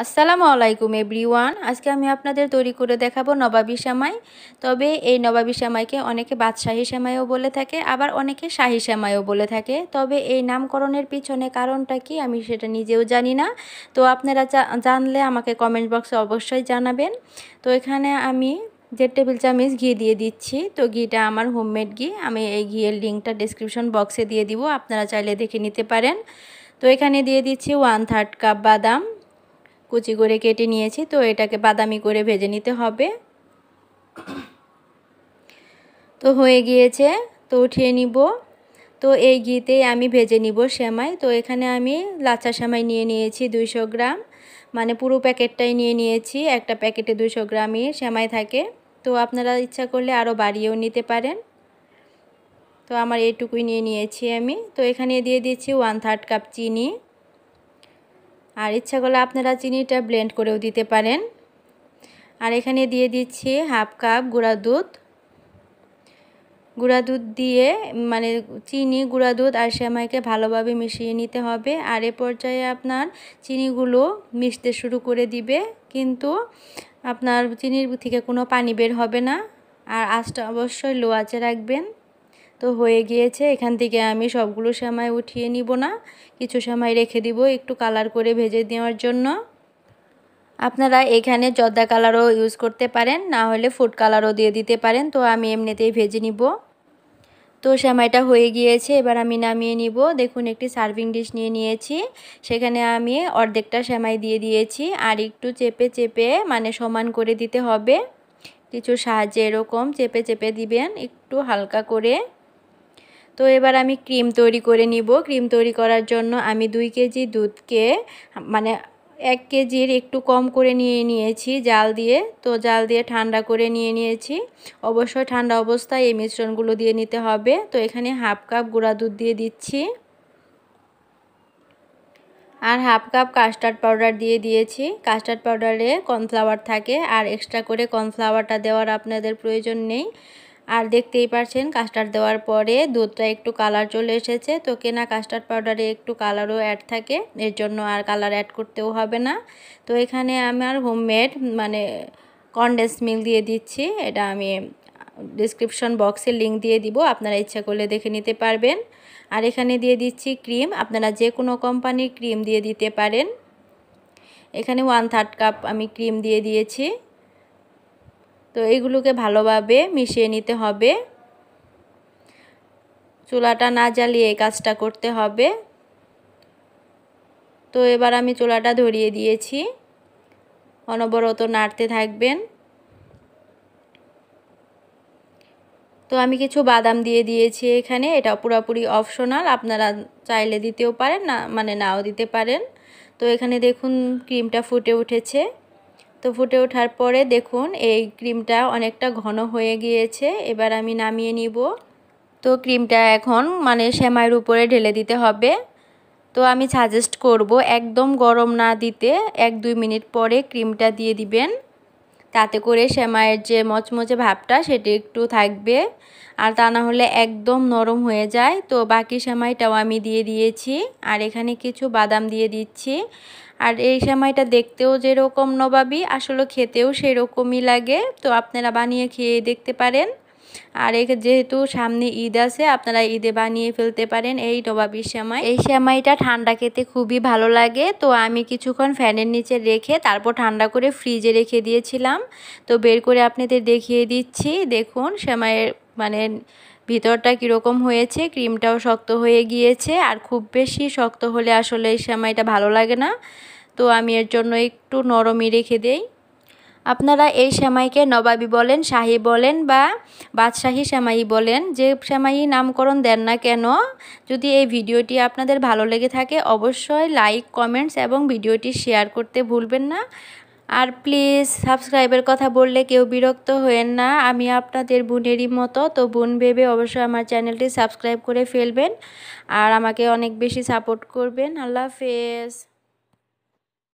আসসালামু আলাইকুম এভরিওয়ান আজকে আমি আপনাদের তৈরি করে দেখাবো নবাবী শ্যামাই তবে এই নবাবী শ্যামাইকে অনেকে বাদশাহী শ্যামাইও বলে থাকে আবার অনেকে শাহী শ্যামাইও বলে থাকে তবে এই নামকরণের পিছনে কারণটা কি আমি সেটা নিজেও জানি না তো আপনারা জানলে আমাকে কমেন্ট বক্সে অবশ্যই জানাবেন তো এখানে আমি যে টেবিল চামিজ ঘি দিয়ে দিচ্ছি তো ঘিটা আমার হোমমেড ঘি আমি এই ঘিয়ের লিঙ্কটা ডিসক্রিপশন বক্সে দিয়ে দিব আপনারা চাইলে দেখে নিতে পারেন তো এখানে দিয়ে দিচ্ছি ওয়ান থার্ড কাপ বাদাম কুচি করে কেটে নিয়েছি তো এটাকে বাদামি করে ভেজে নিতে হবে তো হয়ে গিয়েছে তো উঠিয়ে নিব তো এই ঘিতেই আমি ভেজে নিব সেমাই তো এখানে আমি লাচা সেমাই নিয়ে নিয়েছি দুইশো গ্রাম মানে পুরো প্যাকেটটাই নিয়ে নিয়েছি একটা প্যাকেটে দুইশো গ্রামই সেমাই থাকে তো আপনারা ইচ্ছা করলে আরও বাড়িয়েও নিতে পারেন তো আমার এইটুকুই নিয়ে নিয়েছি আমি তো এখানে দিয়ে দিচ্ছি ওয়ান থার্ড কাপ চিনি আর ইচ্ছা করলে আপনারা চিনিটা ব্লেন্ড করেও দিতে পারেন আর এখানে দিয়ে দিচ্ছি হাফ কাপ গুঁড়া দুধ গুঁড়া দুধ দিয়ে মানে চিনি গুঁড়া দুধ আর সেমাইকে ভালোভাবে মিশিয়ে নিতে হবে আর এ পর্যায়ে আপনার চিনিগুলো মিশতে শুরু করে দিবে কিন্তু আপনার চিনির থেকে কোনো পানি বের হবে না আর আঁচটা অবশ্যই লো রাখবেন তো হয়ে গিয়েছে এখান থেকে আমি সবগুলো সেমাই উঠিয়ে নিব না কিছু সেমাই রেখে দিব একটু কালার করে ভেজে দেওয়ার জন্য আপনারা এখানে জর্দা কালারও ইউজ করতে পারেন না হলে ফুড কালারও দিয়ে দিতে পারেন তো আমি এমনিতেই ভেজে নিব তো সেমাইটা হয়ে গিয়েছে এবার আমি নামিয়ে নিব দেখুন একটি সার্ভিং ডিশ নিয়ে নিয়েছি সেখানে আমি অর্ধেকটা সেমাই দিয়ে দিয়েছি আর একটু চেপে চেপে মানে সমান করে দিতে হবে কিছু সাহায্যে এরকম চেপে চেপে দিবেন একটু হালকা করে তো এবার আমি ক্রিম তৈরি করে নিব ক্রিম তৈরি করার জন্য আমি দুই কেজি দুধকে মানে এক কেজির একটু কম করে নিয়ে নিয়েছি জাল দিয়ে তো জাল দিয়ে ঠান্ডা করে নিয়ে নিয়েছি অবশ্যই ঠান্ডা অবস্থায় এই মিশ্রণগুলো দিয়ে নিতে হবে তো এখানে হাফ কাপ গুঁড়া দুধ দিয়ে দিচ্ছি আর হাফ কাপ কাস্টার্ড পাউডার দিয়ে দিয়েছি কাস্টার্ড পাউডারে কর্নফ্লাওয়ার থাকে আর এক্সট্রা করে কর্নফ্লাওয়ারটা দেওয়ার আপনাদের প্রয়োজন নেই আর দেখতেই পারছেন কাস্টার্ড দেওয়ার পরে দুধটা একটু কালার চলে এসেছে তো কেনা কাস্টার্ড পাউডারে একটু কালারও অ্যাড থাকে এর জন্য আর কালার অ্যাড করতেও হবে না তো এখানে আমার হোমমেড মানে কনডেন্স মিল্ক দিয়ে দিচ্ছি এটা আমি ডিসক্রিপশন বক্সে লিঙ্ক দিয়ে দিব আপনারা ইচ্ছা করলে দেখে নিতে পারবেন আর এখানে দিয়ে দিচ্ছি ক্রিম আপনারা যে কোনো কোম্পানির ক্রিম দিয়ে দিতে পারেন এখানে ওয়ান থার্ড কাপ আমি ক্রিম দিয়ে দিয়েছি তো এইগুলোকে ভালোভাবে মিশিয়ে নিতে হবে চুলাটা না জ্বালিয়ে এই কাজটা করতে হবে তো এবার আমি চুলাটা ধরিয়ে দিয়েছি অনবরত নাড়তে থাকবেন তো আমি কিছু বাদাম দিয়ে দিয়েছি এখানে এটা পুরোপুরি অপশনাল আপনারা চাইলে দিতেও পারেন না মানে নাও দিতে পারেন তো এখানে দেখুন ক্রিমটা ফুটে উঠেছে তো ফুটে ওঠার পরে দেখুন এই ক্রিমটা অনেকটা ঘন হয়ে গিয়েছে এবার আমি নামিয়ে নিব তো ক্রিমটা এখন মানে সেমাইয়ের উপরে ঢেলে দিতে হবে তো আমি সাজেস্ট করব একদম গরম না দিতে এক দুই মিনিট পরে ক্রিমটা দিয়ে দিবেন তাতে করে সেমাইয়ের যে মচমচে ভাবটা সেটি একটু থাকবে আর তা না হলে একদম নরম হয়ে যায় তো বাকি সেমাইটাও আমি দিয়ে দিয়েছি আর এখানে কিছু বাদাম দিয়ে দিচ্ছি আর এই সেমাইটা দেখতেও যেরকম নবাবি আসলে খেতেও সেরকমই লাগে তো আপনারা বানিয়ে খেয়ে দেখতে পারেন আর যেহেতু সামনে ঈদ আছে আপনারা ঈদে বানিয়ে ফেলতে পারেন এই নবাবি শ্যামাই এই শ্যামাইটা ঠান্ডা খেতে খুবই ভালো লাগে তো আমি কিছুক্ষণ ফ্যানের নিচে রেখে তারপর ঠান্ডা করে ফ্রিজে রেখে দিয়েছিলাম তো বের করে আপনাদের দেখিয়ে দিচ্ছি দেখুন শ্যামাইয়ের মানে ভিতরটা কীরকম হয়েছে ক্রিমটাও শক্ত হয়ে গিয়েছে আর খুব বেশি শক্ত হলে আসলে এই সেমাইটা ভালো লাগে না তো আমি এর জন্য একটু নরমই রেখে দেই আপনারা এই সেমাইকে নবাবি বলেন শাহী বলেন বা বাদশাহী শ্যামাই বলেন যে সেমাই নামকরণ দেন না কেন যদি এই ভিডিওটি আপনাদের ভালো লেগে থাকে অবশ্যই লাইক কমেন্টস এবং ভিডিওটি শেয়ার করতে ভুলবেন না আর প্লিজ সাবস্ক্রাইবের কথা বললে কেউ বিরক্ত হয়েন না আমি আপনাদের বোনেরই মতো তো বোন ভেবে অবশ্যই আমার চ্যানেলটি সাবস্ক্রাইব করে ফেলবেন আর আমাকে অনেক বেশি সাপোর্ট করবেন আল্লাহ হাফেজ